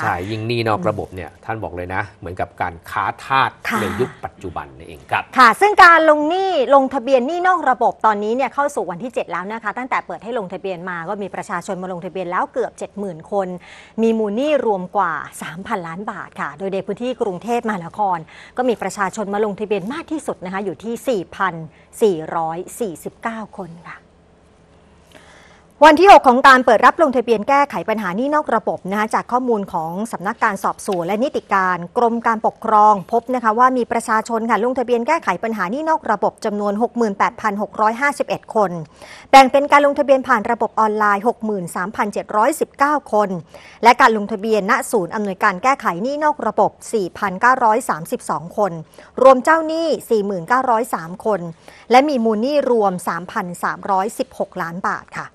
ใช่ยิ่งนี่นอกระบบเนี่ยท่านบอกเลยนะเหมือนกับการค้าทาสในยุคปัจจุบันนี่เองครับ ค่ะซึ่งการลงนี่ลงทะเบียนนี่นอกระบบตอนนี้เนี่ยเข้าสู่วันที่ 7 แล้วนะคะ ตั้งแต่เปิดให้ลงทะเบียนมาก็มีประชาชนมาลงทะเบียนแล้วเกือบ 70,000 คน มีมูลนี้รวมกว่า 3,000 ล้านบาทค่ะ โดยในพื้นที่กรุงเทพมหานคร ก็มีประชาชนมาลงทะเบียนมากที่สุดนะคะอยู่ที่ 4,449 คนค่ะวันที่ 6 ของการเปิดรับลงทะเบียนแก้ไขปัญหานี้นอกระบบนะคะจากข้อมูลของสำนักการสอบสวนและนิติการ กรมการปกครอง พบนะคะว่ามีประชาชนค่ะลงทะเบียนแก้ไขปัญหานี้นอกระบบจำนวน 68,651 คน แบ่งเป็นการลงทะเบียนผ่านระบบออนไลน์ 63,719คน และการลงทะเบียนณศูนย์อำนวยการแก้ไขนี้นอกระบบ 4,932 คน รวมเจ้าหนี้ 4,903คน และมีมูลหนี้รวม 3,316 ล้านบาทค่ะ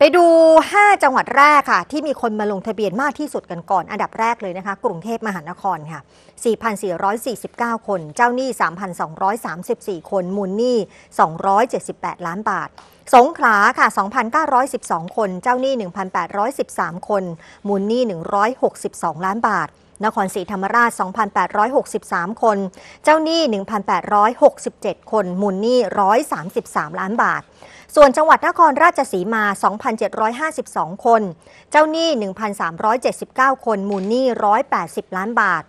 ไปดู 5 จังหวัดแรกค่ะ ที่มีคนมาลงทะเบียนมากที่สุดกันก่อนอันดับแรกเลยนะคะ กรุงเทพมหานครค่ะ 4,449 คน เจ้าหนี้ 3,234 คนมูลหนี้ 278 ล้านบาท สงขลาค่ะ 2,912 คน เจ้าหนี้ 1,813 คนมูลหนี้ 162 ล้านบาทนครศรีธรรมราช2,863 คน เจ้าหนี้ 1,867 คน มูลหนี้133 ล้านบาท ส่วนจังหวัดนครราชสีมา 2,752 คน เจ้าหนี้1,379 คน มูลหนี้180 ล้านบาท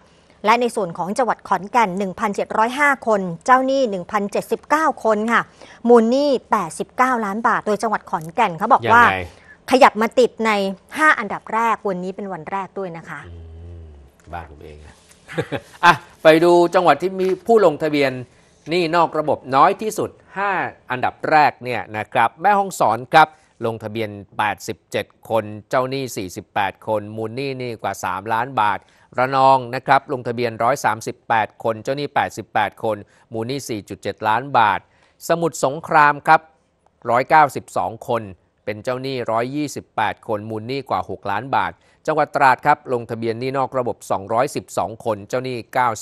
และในส่วนของจังหวัดขอนแก่น1,705 คน เจ้าหนี้1,079 คนค่ะ มูลหนี้89 ล้านบาท โดยจังหวัดขอนแก่นเขาบอกว่า ขยับมาติดใน 5 อันดับแรกวันนี้เป็นวันแรกด้วยนะคะบ้านผมเองนะอ่ะ ไปดูจังหวัดที่มีผู้ลงทะเบียนนี่นอกระบบน้อยที่สุด 5 อันดับแรกเนี่ยนะครับแม่ห้องสอนครับลงทะเบียน 87 คน เจ้าหนี้48 คน มูลหนี้นี่กว่า 3 ล้านบาท ระนองนะครับลงทะเบียน138 คน เจ้าหนี้ 88 คน มูลหนี้4.7 ล้านบาท สมุทรสงครามครับ 192 คนเป็นเจ้าหนี้ 128 คน มูลหนี้กว่า 6 ล้านบาท จังหวัดตราดครับ ลงทะเบียนหนี้นอกระบบ 212 คน เจ้าหนี้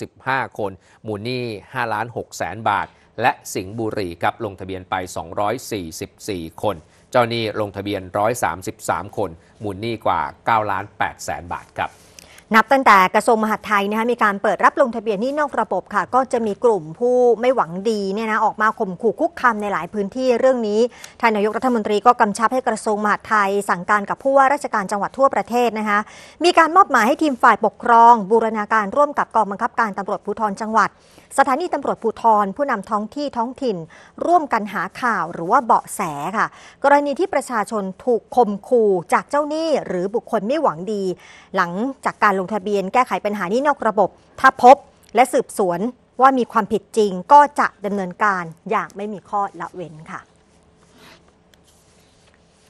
95 คน มูลหนี้5ล้าน6แสนบาท และสิงห์บุรีครับ ลงทะเบียนไป 244 คน เจ้าหนี้ลงทะเบียน 133 คน มูลหนี้กว่า9ล้าน8แสนบาทครับนับตั้งแต่กระทรวงมหาดไทยนะคะมีการเปิดรับลงทะเบียนนี่นอกระบบค่ะก็จะมีกลุ่มผู้ไม่หวังดีเนี่ยนะออกมาข่มขู่คุกคามในหลายพื้นที่เรื่องนี้ท่านนายกรัฐมนตรีก็กำชับให้กระทรวงมหาดไทยสั่งการกับผู้ว่าราชการจังหวัดทั่วประเทศนะคะมีการมอบหมายให้ทีมฝ่ายปกครอง บูรณาการร่วมกับกองบังคับ การตำรวจภูธรจังหวัด สถานีตำรวจภูธรผู้นำท้องที่ท้องถิ่น ร่วมกันหาข่าวหรือว่าเบาะแสค่ะ กรณีที่ประชาชนถูกข่มขู่จากเจ้าหนี้ หรือบุคคลไม่หวังดี หลังจากการลงทะเบียนแก้ไขปัญหานี้นอกระบบ ถ้าพบและสืบสวนว่ามีความผิดจริงก็จะดำเนินการอย่างไม่มีข้อละเว้นค่ะ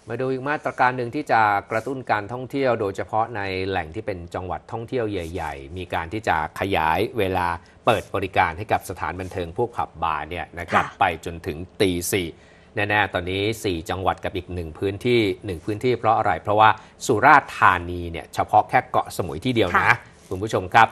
มาดูอีกมาตรการหนึ่งที่จะกระตุ้นการท่องเที่ยวโดยเฉพาะในแหล่งที่เป็นจังหวัดท่องเที่ยวใหญ่ ๆ มีการที่จะขยายเวลาเปิดบริการให้กับสถานบันเทิงพวกผับบาร์เนี่ยนะครับไปจนถึงตีสี่แน่ ๆ ตอนนี้ 4 จังหวัดกับอีก 1 พื้นที่ 1 พื้นที่เพราะอะไร เพราะว่าสุราษฎร์ธานีเนี่ยเฉพาะแค่เกาะสมุยที่เดียวนะ คุณผู้ชมครับ